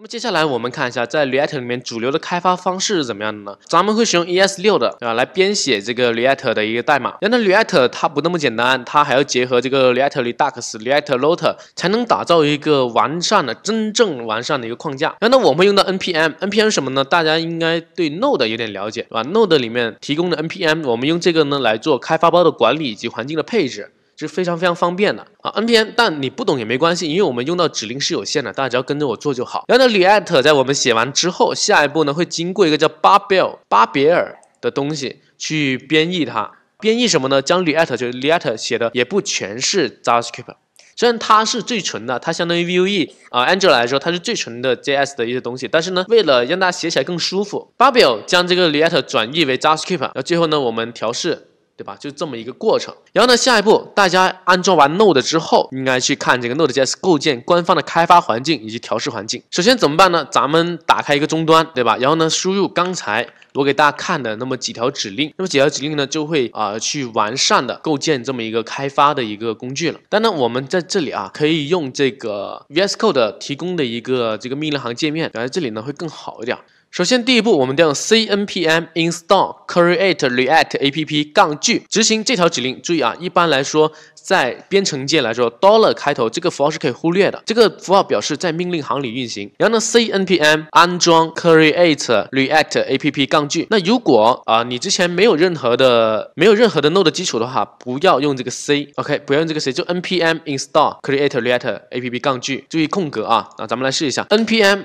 那么接下来我们看一下，在 React 里面主流的开发方式是怎么样的呢？咱们会使用 ES6 的，对吧？来编写这个 React 的一个代码。然呢 React 它不那么简单，它还要结合这个 React Redux、React Router，才能打造一个完善的、真正完善的一个框架。然呢我们用到 NPM，NPM 是什么呢？大家应该对 Node 有点了解，对吧？Node 里面提供的 NPM，我们用这个呢来做开发包的管理以及环境的配置。是非常非常方便的啊！NPM，但你不懂也没关系，因为我们用到指令是有限的，大家只要跟着我做就好。然后呢，React 在我们写完之后，下一步呢会经过一个叫 Babel、巴别尔的东西去编译它。编译什么呢？将 React 就 React 写的也不全是 JavaScript，虽然它是最纯的，它相当于 Vue 啊，Angular 来说它是最纯的 JS 的一些东西，但是呢，为了让大家写起来更舒服，Babel 将这个 React 转译为 JavaScript。那最后呢，我们调试。对吧？就这么一个过程。然后呢，下一步大家安装完 Node 之后，应该去看这个 Node.js 构建官方的开发环境以及调试环境。首先怎么办呢？咱们打开一个终端，对吧？然后呢，输入刚才我给大家看的那么几条指令。那么几条指令呢，就会啊去完善的构建这么一个开发的一个工具了。当然，我们在这里啊可以用这个 VS Code 提供的一个这个命令行界面，感觉这里呢会更好一点。首先，第一步，我们调用 c n p m install create react a p p 杠 -g 执行这条指令。注意啊，一般来说，在编程界来说，dollar 开头这个符号是可以忽略的。这个符号表示在命令行里运行。然后呢，c n p m 安装 create react a p p 杠 -g。那如果啊，你之前没有任何的、没有任何的 node 基础的话，不要用这个 c。OK，不要用这个 c，就 n p m install create react a p p 杠 -g。注意空格啊。那咱们来试一下，n p m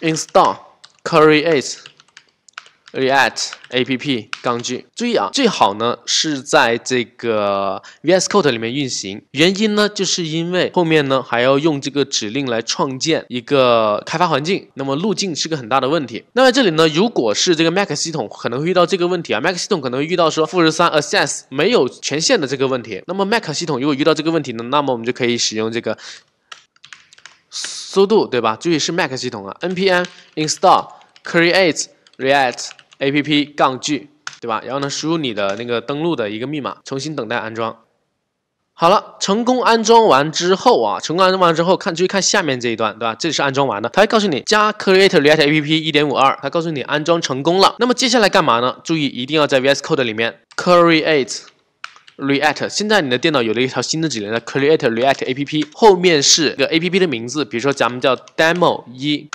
install。create u react app 杠具，注意啊，最好呢是在这个 VS Code 里面运行。原因呢，就是因为后面呢还要用这个指令来创建一个开发环境，那么路径是个很大的问题。那么这里呢，如果是这个 Mac 系统，可能会遇到这个问题啊。Mac 系统可能会遇到说，负十三 access 没有权限的这个问题。那么 Mac 系统如果遇到这个问题呢，那么我们就可以使用这个。速度对吧？注意是 Mac 系统啊。npm install create react app 杠 g 对吧？然后呢，输入你的那个登录的一个密码，重新等待安装。好了，成功安装完之后啊，成功安装完之后看，注意看下面这一段对吧？这里是安装完的，它会告诉你加 create react app 一点五二，它告诉你安装成功了。那么接下来干嘛呢？注意一定要在 VS Code 里面 create。React，现在你的电脑有了一条新的指令，叫 create React App 后面是一个 App 的名字，比如说咱们叫 Demo 一。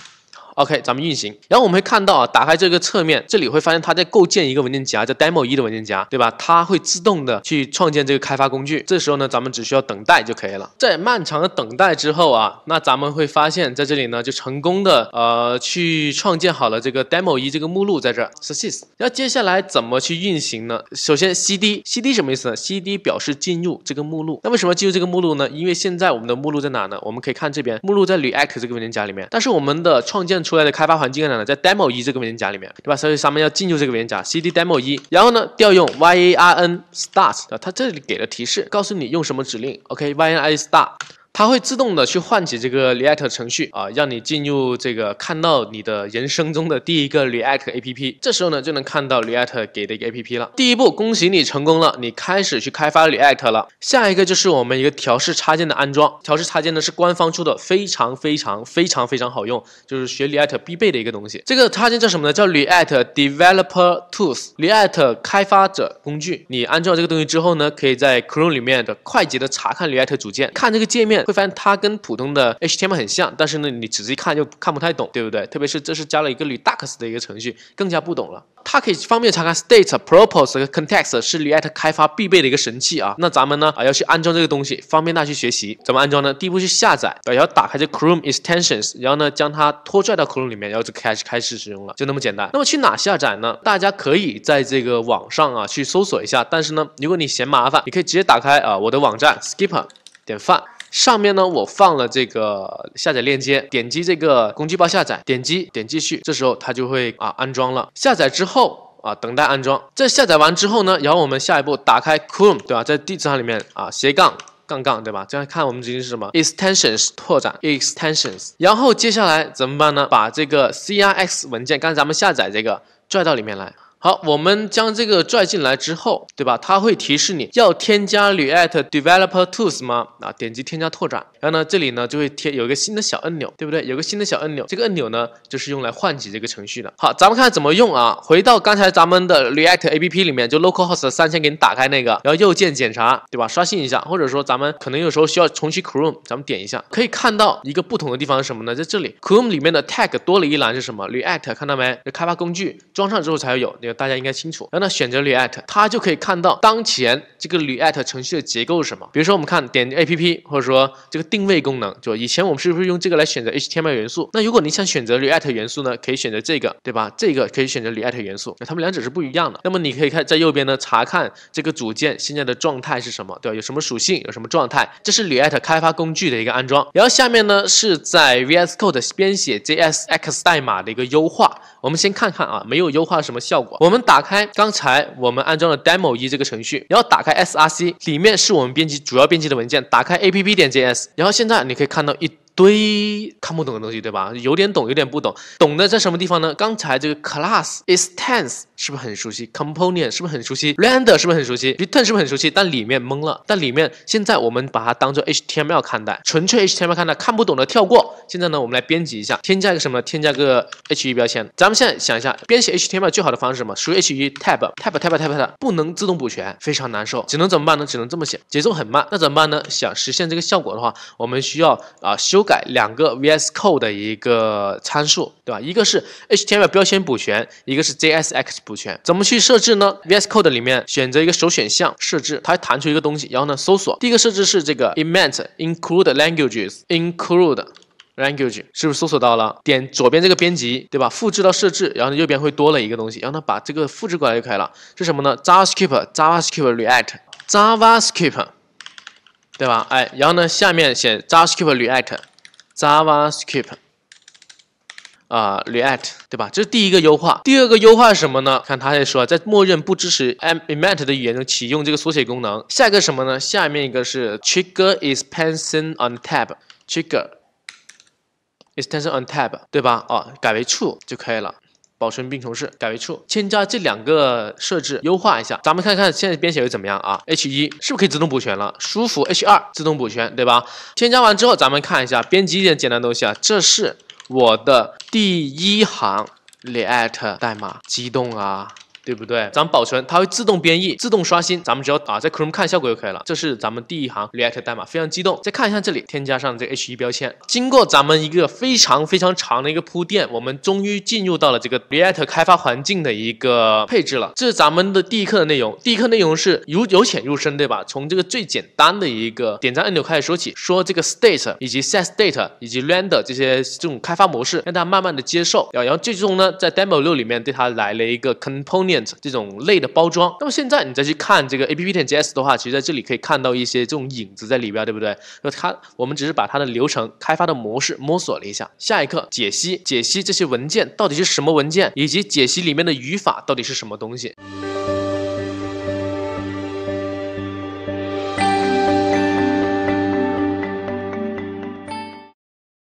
OK，咱们运行，然后我们会看到啊，打开这个侧面，这里会发现它在构建一个文件夹，叫 demo 一的文件夹，对吧？它会自动的去创建这个开发工具。这时候呢，咱们只需要等待就可以了。在漫长的等待之后啊，那咱们会发现在这里呢，就成功的呃去创建好了这个 demo 一这个目录，在这儿 success。然后接下来怎么去运行呢？首先 cd cd 什么意思呢？cd 表示进入这个目录。那为什么进入这个目录呢？因为现在我们的目录在哪呢？我们可以看这边，目录在 react 这个文件夹里面。但是我们的创建出来的开发环境在哪呢？在 demo 一这个文件夹里面，对吧？所以咱们要进入这个文件夹，cd demo 一，然后呢，调用 yarn start。啊，它这里给了提示，告诉你用什么指令。OK，yarn start。它会自动的去唤起这个 React 程序啊，让你进入这个看到你的人生中的第一个 React A P P。这时候呢，就能看到 React 给的一个 A P P 了。第一步，恭喜你成功了，你开始去开发 React 了。下一个就是我们一个调试插件的安装。调试插件呢是官方出的，非常非常非常非常好用，就是学 React 必备的一个东西。这个插件叫什么呢？叫 React Developer Tools，React 开发者工具。你安装这个东西之后呢，可以在 Chrome 里面的快捷的查看 React 组件，看这个界面。会发现它跟普通的 HTML 很像，但是呢，你仔细看又看不太懂，对不对？特别是这是加了一个 Redux 的一个程序，更加不懂了。它可以方便查看 State、Propose 和 Context，是 React 开发必备的一个神器啊。那咱们呢，啊，要去安装这个东西，方便大家去学习怎么安装呢？第一步是下载，然后打开这 Chrome Extensions，然后呢，将它拖拽到 Chrome 里面，然后就开始开始使用了，就那么简单。那么去哪下载呢？大家可以在这个网上啊去搜索一下，但是呢，如果你嫌麻烦，你可以直接打开啊我的网站 Skipper 点 fun。上面呢，我放了这个下载链接，点击这个工具包下载，点击点继续，这时候它就会啊安装了。下载之后啊，等待安装。在下载完之后呢，然后我们下一步打开 Chrome，对吧？在地址上里面啊，斜杠杠杠，对吧？这样看我们直接是什么 extensions 拓展 extensions。然后接下来怎么办呢？把这个 crx 文件，刚才咱们下载这个，拽到里面来。好，我们将这个拽进来之后，对吧？它会提示你要添加 React Developer Tools 吗？啊，点击添加拓展，然后呢，这里呢就会贴有一个新的小按钮，对不对？有个新的小按钮，这个按钮呢就是用来唤起这个程序的。好，咱们看怎么用啊？回到刚才咱们的 React App 里面，就 Localhost 三千给你打开那个，然后右键检查，对吧？刷新一下，或者说咱们可能有时候需要重启 Chrome，咱们点一下，可以看到一个不同的地方是什么呢？在这里 Chrome 里面的 Tag 多了一栏是什么？React 看到没？开发工具装上之后才会有。大家应该清楚。然后呢，选择 React，它就可以看到当前这个 React 程序的结构是什么。比如说，我们看点 A P P，或者说这个定位功能，就以前我们是不是用这个来选择 HTML 元素？那如果你想选择 React 元素呢，可以选择这个，对吧？这个可以选择 React 元素。它们两者是不一样的。那么你可以看在右边呢，查看这个组件现在的状态是什么，对吧？有什么属性，有什么状态？这是 React 开发工具的一个安装。然后下面呢，是在 VS Code 编写 JSX 代码的一个优化。我们先看看啊，没有优化什么效果。我们打开刚才我们安装的 demo 一这个程序，然后打开 src，里面是我们编辑主要编辑的文件。打开 app 点 js，然后现在你可以看到一。堆看不懂的东西，对吧？有点懂，有点不懂。懂的在什么地方呢？刚才这个 class instance 是不是很熟悉？component 是不是很熟悉？render 是不是很熟悉？return 是不是很熟悉？但里面懵了。但里面现在我们把它当做 HTML 看待，纯粹 HTML 看待，看不懂的跳过。现在呢，我们来编辑一下，添加一个什么？添加个 H E 标签。咱们现在想一下，编写 HTML 最好的方式什么？输入 H 1 tab tab tab tab tab，不能自动补全，非常难受。只能怎么办呢？只能这么写，节奏很慢。那怎么办呢？想实现这个效果的话，我们需要啊修。改两个 VS Code 的一个参数，对吧？一个是 HTML 标签补全，一个是 JSX 补全，怎么去设置呢？VS Code 里面选择一个首选项设置，它会弹出一个东西，然后呢搜索第一个设置是这个 "event include languages include language"，是不是搜索到了？点左边这个编辑，对吧？复制到设置，然后呢右边会多了一个东西，然后呢把这个复制过来就可以了。是什么呢？JavaScript JavaScript React JavaScript，对吧？哎，然后呢下面写 JavaScript React。j a v a Skip 啊 React 对吧？这是第一个优化。第二个优化是什么呢？看他在说，在默认不支持 Emmet 的语言中启用这个缩写功能。下一个什么呢？下面一个是 Trigger Expansion on Tab Trigger Extension on Tab 对吧？哦，改为 True 就可以了。保存并重试，改为 true，添加这两个设置，优化一下。咱们看看现在编写又怎么样啊？H 一是不是可以自动补全了？舒服。H 二自动补全，对吧？添加完之后，咱们看一下编辑一点简单东西啊。这是我的第一行 l e t 代码，激动啊！对不对？咱们保存，它会自动编译、自动刷新。咱们只要啊，在 Chrome 看效果就可以了。这是咱们第一行 React 代码，非常激动。再看一下这里，添加上这 h1 标签。经过咱们一个非常非常长的一个铺垫，我们终于进入到了这个 React 开发环境的一个配置了。这是咱们的第一课的内容。第一课内容是由由浅入深，对吧？从这个最简单的一个点赞按钮开始说起，说这个 state 以及 set state 以及 render 这些这种开发模式，让大家慢慢的接受然后最终呢，在 Demo 六里面对它来了一个 component。这种类的包装，那么现在你再去看这个 A P P 点 J S 的话，其实在这里可以看到一些这种影子在里边，对不对？那它我们只是把它的流程开发的模式摸索了一下，下一课解析解析这些文件到底是什么文件，以及解析里面的语法到底是什么东西。